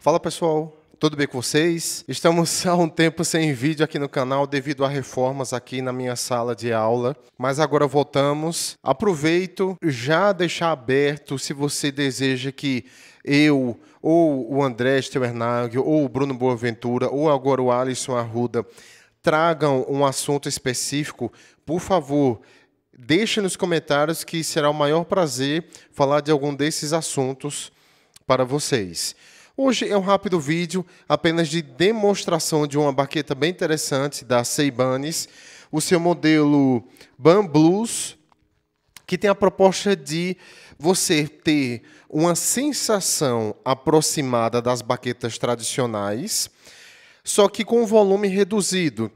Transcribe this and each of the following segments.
Fala pessoal, tudo bem com vocês? Estamos há um tempo sem vídeo aqui no canal devido a reformas aqui na minha sala de aula, mas agora voltamos. Aproveito já deixar aberto se você deseja que eu ou o André Sternagel ou o Bruno Boaventura ou agora o Alisson Arruda tragam um assunto específico, por favor, deixe nos comentários que será o maior prazer falar de algum desses assuntos para vocês. Hoje é um rápido vídeo apenas de demonstração de uma baqueta bem interessante da Seibanes, o seu modelo Ban Blues, que tem a proposta de você ter uma sensação aproximada das baquetas tradicionais, só que com volume reduzido.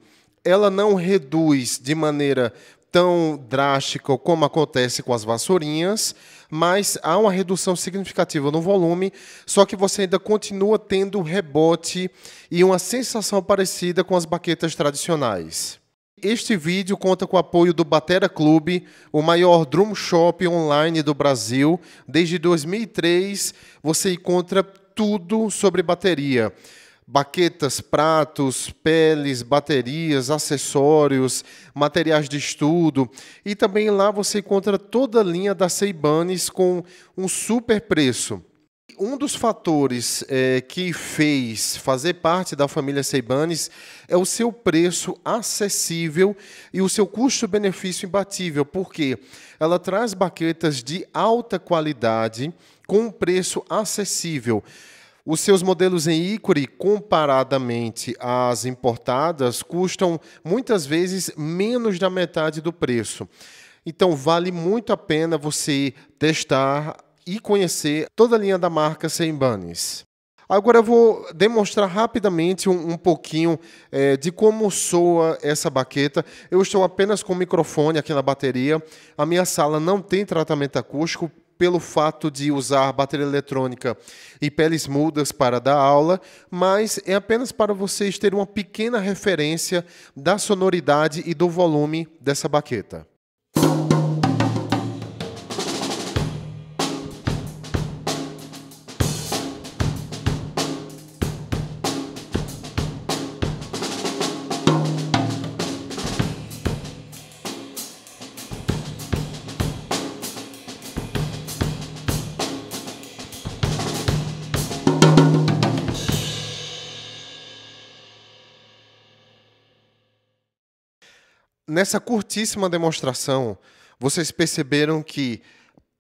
Ela não reduz de maneira tão drástico como acontece com as vassourinhas, mas há uma redução significativa no volume, só que você ainda continua tendo rebote e uma sensação parecida com as baquetas tradicionais. Este vídeo conta com o apoio do Batera Clube, o maior drum shop online do Brasil. Desde 2003, você encontra tudo sobre bateria baquetas, pratos, peles, baterias, acessórios, materiais de estudo. E também lá você encontra toda a linha da Seibanes com um super preço. Um dos fatores é, que fez fazer parte da família Seibanes é o seu preço acessível e o seu custo-benefício imbatível, porque ela traz baquetas de alta qualidade com um preço acessível. Os seus modelos em ícone, comparadamente às importadas, custam muitas vezes menos da metade do preço. Então, vale muito a pena você testar e conhecer toda a linha da marca Sembanes. Agora eu vou demonstrar rapidamente um, um pouquinho é, de como soa essa baqueta. Eu estou apenas com o microfone aqui na bateria. A minha sala não tem tratamento acústico, pelo fato de usar bateria eletrônica e peles mudas para dar aula, mas é apenas para vocês terem uma pequena referência da sonoridade e do volume dessa baqueta. nessa curtíssima demonstração, vocês perceberam que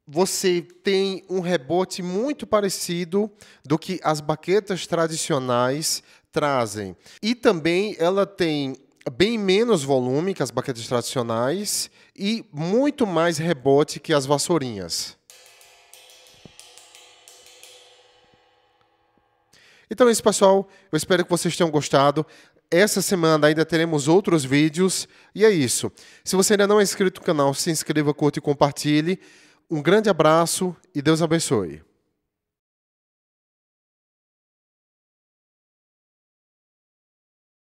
você tem um rebote muito parecido do que as baquetas tradicionais trazem. E também ela tem bem menos volume que as baquetas tradicionais e muito mais rebote que as vassourinhas. Então é isso, pessoal. Eu espero que vocês tenham gostado. Essa semana ainda teremos outros vídeos e é isso. Se você ainda não é inscrito no canal, se inscreva, curte e compartilhe. Um grande abraço e Deus abençoe.